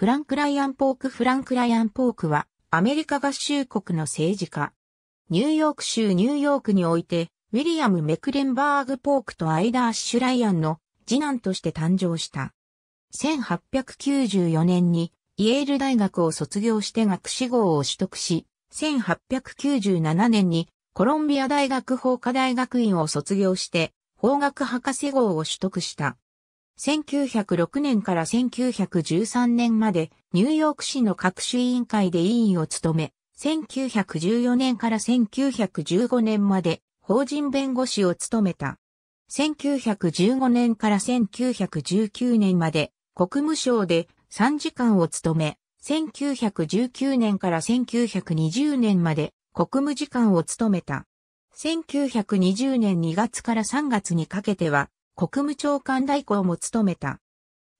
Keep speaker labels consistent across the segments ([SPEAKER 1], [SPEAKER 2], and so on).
[SPEAKER 1] フランク・ライアン・ポーク・フランク・ライアン・ポークは、アメリカ合衆国の政治家。ニューヨーク州ニューヨークにおいて、ウィリアム・メクレンバーグ・ポークとアイダ・ー・シュ・ライアンの次男として誕生した。1894年に、イェール大学を卒業して学士号を取得し、1897年にコロンビア大学法科大学院を卒業して、法学博士号を取得した。1906年から1913年までニューヨーク市の各種委員会で委員を務め、1914年から1915年まで法人弁護士を務めた。1915年から1919年まで国務省で参事官を務め、1919年から1920年まで国務次官を務めた。1920年2月から3月にかけては国務長官代行も務めた。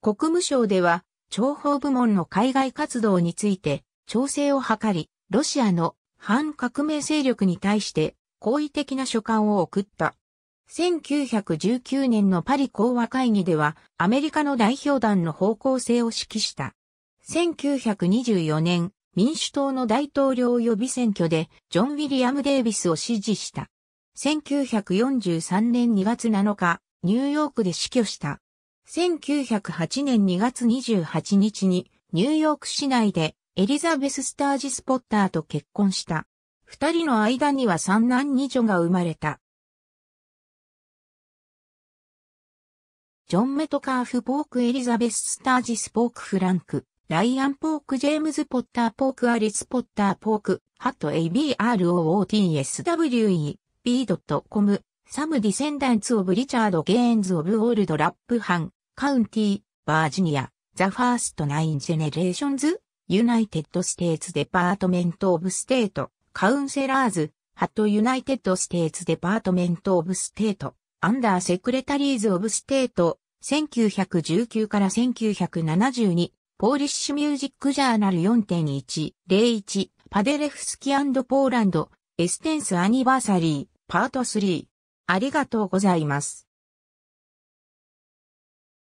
[SPEAKER 1] 国務省では、諜報部門の海外活動について、調整を図り、ロシアの反革命勢力に対して、好意的な書簡を送った。1919年のパリ講和会議では、アメリカの代表団の方向性を指揮した。1924年、民主党の大統領予備選挙で、ジョン・ウィリアム・デイビスを支持した。1943年2月7日、ニューヨークで死去した。1908年2月28日にニューヨーク市内でエリザベス・スタージ・スポッターと結婚した。二人の間には三男二女が生まれた。ジョン・メトカーフ・ポーク・エリザベス・スタージ・スポーク・フランク、ライアン・ポーク・ジェームズ・ポッター・ポーク・アリス・ポッター・ポーク、ハット ABROOTSWE、B.com、サム・ディセンダンツ・オブ・リチャード・ゲーンズ・オブ・オールド・ラップハン、カウンティバージニア、ザ・ファースト・ナイン・ジェネレーションズ、ユナイテッド・ステーツ・デパートメント・オブ・ステート、カウンセラーズ、ハット・ユナイテッド・ステーツ・デパートメント・オブ・ステート、アンダー・セクレタリーズ・オブ・ステート、1919から1972、ポーリッシュ・ミュージック・ジャーナル4.101、パデレフスキポーランド、エステンス・アニバーサリー、パート3。ありがとうございます。